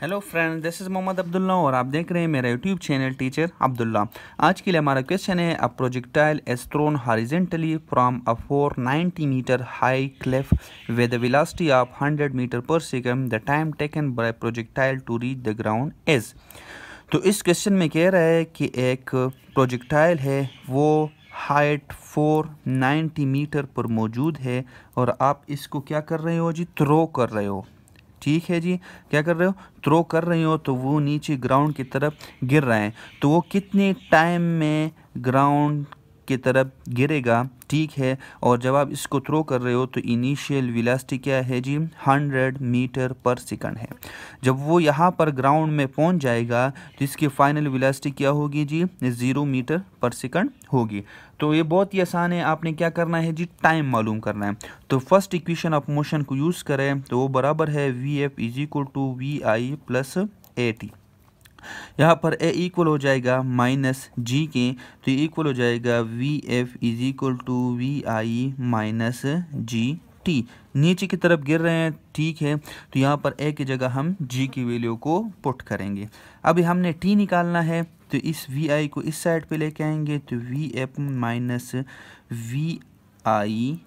hello friend this is Mohammad Abdullah और आप देख रहे हैं मेरा यूट्यूब चैनल टीचर अब्दुल्ला आज के लिए हमारा क्वेश्चन है a projectile is thrown thrown horizontally from a four ninety metre high cliff with velocity of hundred metre per second the time taken by projectile to reach the ground is तो इस question में कह रहा है कि एक projectile है वो हाइट फोर नाइन्टी मीटर पर मौजूद है और आप इसको क्या कर रहे हो जी थ्रो कर रहे हो ठीक है जी क्या कर रहे हो थ्रो कर रही हो तो वो नीचे ग्राउंड की तरफ गिर रहे हैं तो वो कितने टाइम में ग्राउंड की तरफ गिरेगा ठीक है और जब आप इसको थ्रो कर रहे हो तो इनिशियल वेलोसिटी क्या है जी 100 मीटर पर सेकंड है जब वो यहाँ पर ग्राउंड में पहुँच जाएगा तो इसकी फाइनल वेलोसिटी क्या होगी g zero metre per second होगी तो ये बहुत ही आसान है आपने क्या करना है जी टाइम मालूम करना है तो फर्स्ट इक्वेशन ऑफ मोशन को यूज़ करें तो वो बराबर है v f is equal to v i plus a t यहाँ पर ए इक्वल हो जाएगा माइनस जी के तो इक्वल हो जाएगा v f is equal to v i minus g t नीचे की तरफ गिर रहे हैं ठीक है तो यहाँ पर ए की जगह हम जी की वैल्यू को पुट करेंगे अभी हमने टी निकालना है तो इस वी आई को इस साइड पे लेके आएंगे तो v f minus v i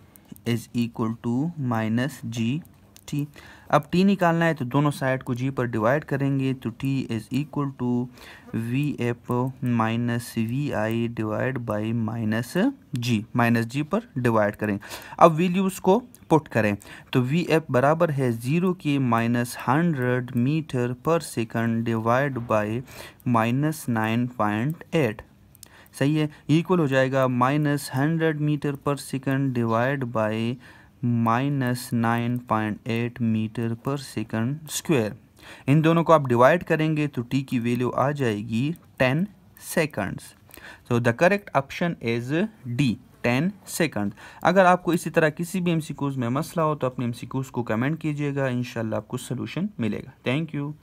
is equal to minus g t अब टी निकालना है तो दोनों साइड को जी पर डिवाइड करेंगे तो t is equal to v f minus v i divide by minus g minus g पर डिवाइड करें अब वैल्यूज़ को पुट करें तो वी एफ बराबर है ज़ीरो के minus hundred metre per second divide by minus nine point eight सही है इक्वल हो जाएगा minus hundred metre per second divide by minus nine point eight metre per second square इन दोनों को आप डिवाइड करेंगे तो टी की वैल्यू आ जाएगी ten seconds so the correct option is D ten second अगर आपको इसी तरह किसी भी एम में मसला हो तो अपने एम को कमेंट कीजिएगा इनशाला आपको सोल्यूशन मिलेगा थैंक यू